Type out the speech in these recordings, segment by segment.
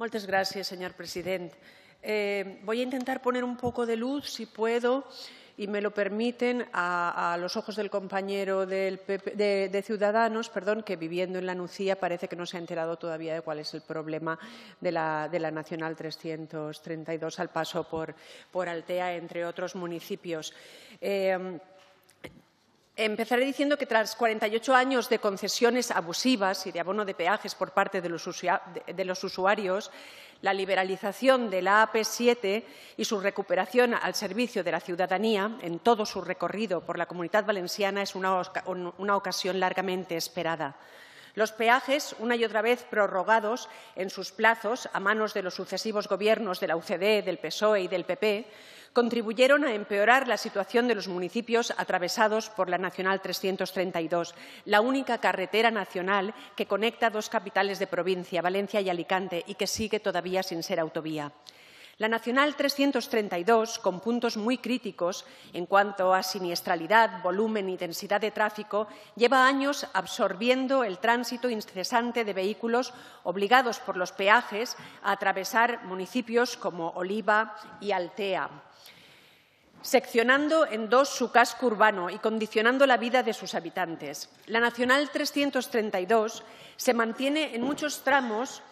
Muchas gracias, señor presidente. Eh, voy a intentar poner un poco de luz, si puedo, y me lo permiten, a, los ojos del compañero de, Ciudadanos, perdón, que viviendo en la Nucía parece que no se ha enterado todavía de cuál es el problema de la, Nacional 332 al paso por, por Altea, entre otros municipios. Eh, Empezaré diciendo que tras 48 años de concesiones abusivas y de abono de peajes por parte de los, usuarios, la liberalización de la AP7 y su recuperación al servicio de la ciudadanía en todo su recorrido por la comunidad valenciana es una, ocasión largamente esperada. Los peajes, una y otra vez prorrogados en sus plazos a manos de los sucesivos gobiernos de la UCD, del PSOE y del PP, contribuyeron a empeorar la situación de los municipios atravesados por la Nacional 332, la única carretera nacional que conecta dos capitales de provincia, Valencia y Alicante, y que sigue todavía sin ser autovía. La Nacional 332, con puntos muy críticos en cuanto a siniestralidad, volumen y densidad de tráfico, lleva años absorbiendo el tránsito incesante de vehículos obligados por los peajes a atravesar municipios como Oliva y Altea seccionando en dos su casco urbano y condicionando la vida de sus habitantes. La Nacional 332 se mantiene en muchos tramos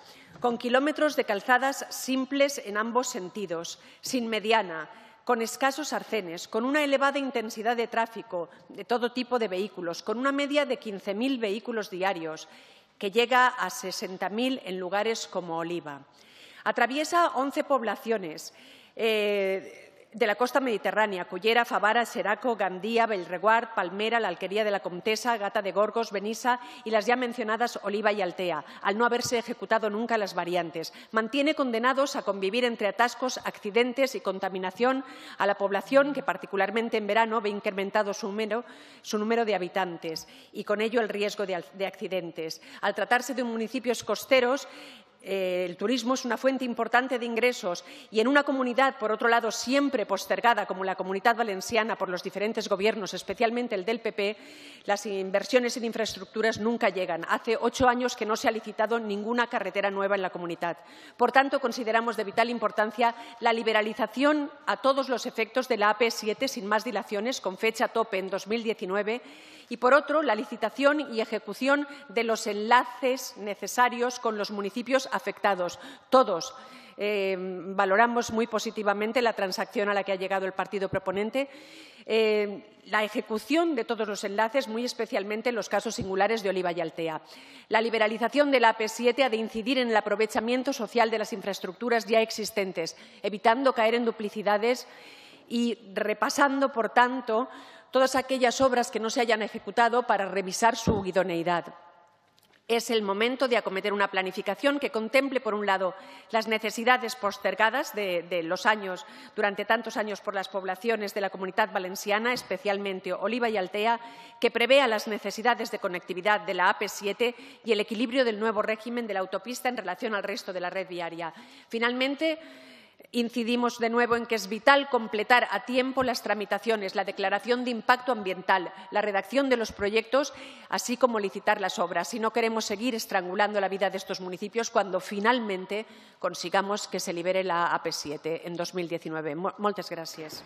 con kilómetros de calzadas simples en ambos sentidos, sin mediana, con escasos arcenes, con una elevada intensidad de tráfico de todo tipo de vehículos, con una media de 15.000 vehículos diarios, que llega a 60.000 en lugares como Oliva. Atraviesa 11 poblaciones. Eh, de la costa mediterránea, Cullera, Favara, Seraco, Gandía, Belreguard, Palmera, la Alquería de la Comtesa, Gata de Gorgos, Benissa y las ya mencionadas Oliva y Altea, al no haberse ejecutado nunca las variantes. Mantiene condenados a convivir entre atascos, accidentes y contaminación a la población, que particularmente en verano ve incrementado su número, de habitantes y con ello el riesgo de accidentes. Al tratarse de municipios costeros, eh, el turismo es una fuente importante de ingresos y en una comunidad, por otro lado, siempre postergada como la comunidad valenciana por los diferentes gobiernos, especialmente el del PP, las inversiones en infraestructuras nunca llegan. Hace ocho años que no se ha licitado ninguna carretera nueva en la comunidad. Por tanto, consideramos de vital importancia la liberalización a todos los efectos de la AP7 sin más dilaciones, con fecha tope en 2019, y, por otro, la licitación y ejecución de los enlaces necesarios con los municipios afectados, todos. Eh, valoramos muy positivamente la transacción a la que ha llegado el partido proponente, eh, la ejecución de todos los enlaces, muy especialmente en los casos singulares de Oliva y Altea. La liberalización de la AP7 ha de incidir en el aprovechamiento social de las infraestructuras ya existentes, evitando caer en duplicidades y repasando, por tanto, todas aquellas obras que no se hayan ejecutado para revisar su idoneidad. Es el momento de acometer una planificación que contemple, por un lado, las necesidades postergadas de, los años, durante tantos años, por las poblaciones de la comunidad valenciana, especialmente Oliva y Altea, que prevea las necesidades de conectividad de la AP7 y el equilibrio del nuevo régimen de la autopista en relación al resto de la red viaria. Finalmente, Incidimos de nuevo en que es vital completar a tiempo las tramitaciones, la declaración de impacto ambiental, la redacción de los proyectos, así como licitar las obras. Si no queremos seguir estrangulando la vida de estos municipios cuando finalmente consigamos que se libere la AP7 en 2019. Muchas gracias.